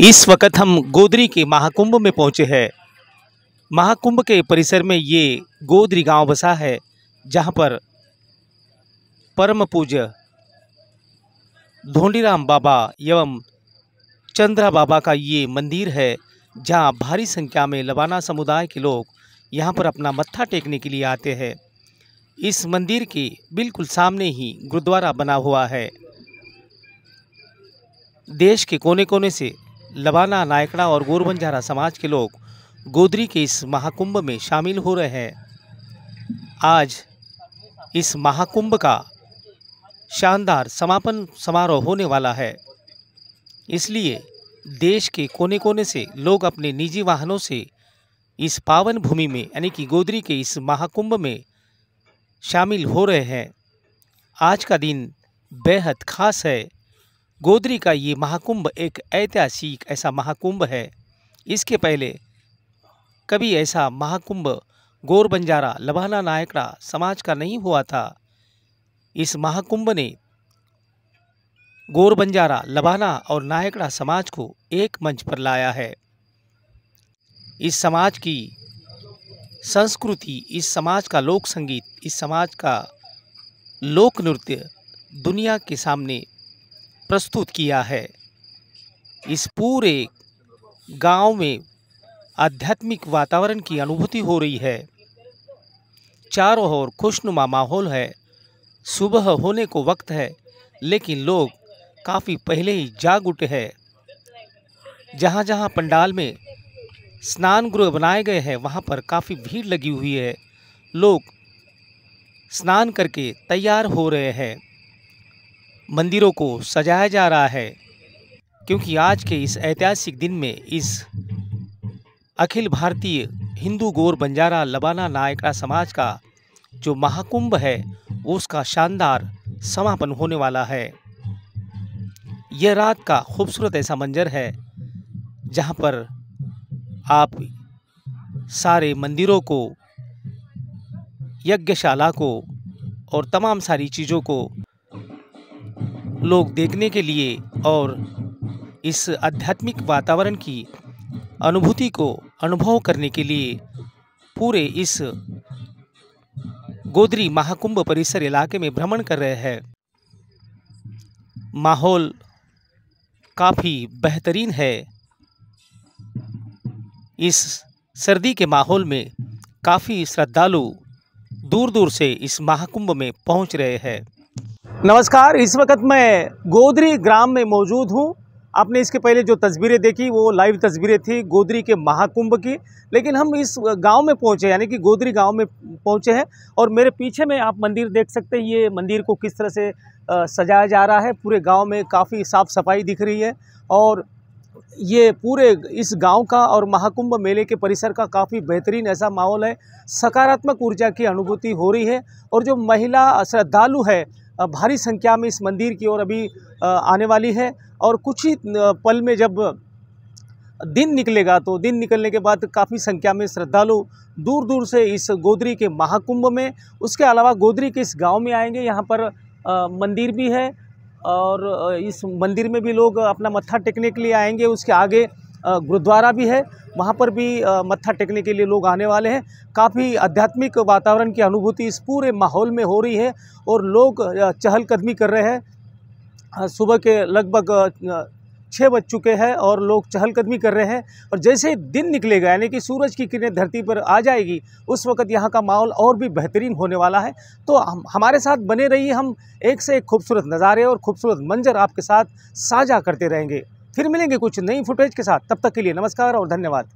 इस वक्त हम गोदरी के महाकुंभ में पहुंचे हैं महाकुंभ के परिसर में ये गोदरी गांव बसा है जहां पर परम पूज्य धोंडीराम बाबा एवं चंद्रा बाबा का ये मंदिर है जहां भारी संख्या में लबाना समुदाय के लोग यहां पर अपना मत्था टेकने के लिए आते हैं इस मंदिर के बिल्कुल सामने ही गुरुद्वारा बना हुआ है देश के कोने कोने से लबाना नायकड़ा और गोरबंजारा समाज के लोग गोदरी के इस महाकुंभ में शामिल हो रहे हैं आज इस महाकुंभ का शानदार समापन समारोह होने वाला है इसलिए देश के कोने कोने से लोग अपने निजी वाहनों से इस पावन भूमि में यानी कि गोदरी के इस महाकुंभ में शामिल हो रहे हैं आज का दिन बेहद खास है गोदरी का ये महाकुंभ एक ऐतिहासिक ऐसा महाकुंभ है इसके पहले कभी ऐसा महाकुंभ गोर बंजारा लबाना नायकड़ा समाज का नहीं हुआ था इस महाकुंभ ने गोर बंजारा लबाना और नायकड़ा समाज को एक मंच पर लाया है इस समाज की संस्कृति इस समाज का लोक संगीत इस समाज का लोक नृत्य दुनिया के सामने प्रस्तुत किया है इस पूरे गांव में आध्यात्मिक वातावरण की अनुभूति हो रही है चारों ओर खुशनुमा माहौल है सुबह होने को वक्त है लेकिन लोग काफ़ी पहले ही जाग उठे हैं जहाँ जहाँ पंडाल में स्नान गृह बनाए गए हैं वहाँ पर काफ़ी भीड़ लगी हुई है लोग स्नान करके तैयार हो रहे हैं मंदिरों को सजाया जा रहा है क्योंकि आज के इस ऐतिहासिक दिन में इस अखिल भारतीय हिंदू गौर बंजारा लबाना नायकड़ा समाज का जो महाकुंभ है उसका शानदार समापन होने वाला है यह रात का खूबसूरत ऐसा मंजर है जहाँ पर आप सारे मंदिरों को यज्ञशाला को और तमाम सारी चीज़ों को लोग देखने के लिए और इस आध्यात्मिक वातावरण की अनुभूति को अनुभव करने के लिए पूरे इस गोदरी महाकुंभ परिसर इलाके में भ्रमण कर रहे हैं माहौल काफ़ी बेहतरीन है इस सर्दी के माहौल में काफ़ी श्रद्धालु दूर दूर से इस महाकुंभ में पहुंच रहे हैं नमस्कार इस वक्त मैं गोदरी ग्राम में मौजूद हूँ आपने इसके पहले जो तस्वीरें देखी वो लाइव तस्वीरें थी गोदरी के महाकुंभ की लेकिन हम इस गांव में पहुंचे यानी कि गोदरी गांव में पहुंचे हैं और मेरे पीछे में आप मंदिर देख सकते हैं ये मंदिर को किस तरह से सजाया जा रहा है पूरे गांव में काफ़ी साफ़ सफाई दिख रही है और ये पूरे इस गांव का और महाकुंभ मेले के परिसर का काफ़ी बेहतरीन ऐसा माहौल है सकारात्मक ऊर्जा की अनुभूति हो रही है और जो महिला श्रद्धालु है भारी संख्या में इस मंदिर की ओर अभी आने वाली है और कुछ ही पल में जब दिन निकलेगा तो दिन निकलने के बाद काफ़ी संख्या में श्रद्धालु दूर दूर से इस गोदरी के महाकुंभ में उसके अलावा गोदरी के इस गांव में आएंगे यहाँ पर मंदिर भी है और इस मंदिर में भी लोग अपना मत्था टेकने के लिए आएंगे उसके आगे गुरुद्वारा भी है वहाँ पर भी मत्था टेकने के लिए लोग आने वाले हैं काफ़ी आध्यात्मिक वातावरण की अनुभूति इस पूरे माहौल में हो रही है और लोग चहलकदमी कर रहे हैं सुबह के लगभग छः बज चुके हैं और लोग चहलकदमी कर रहे हैं और जैसे दिन निकलेगा यानी कि सूरज की किरणें धरती पर आ जाएगी उस वक्त यहाँ का माहौल और भी बेहतरीन होने वाला है तो हम हमारे साथ बने रहिए हम एक से एक खूबसूरत नज़ारे और खूबसूरत मंजर आपके साथ साझा करते रहेंगे फिर मिलेंगे कुछ नई फुटेज के साथ तब तक के लिए नमस्कार और धन्यवाद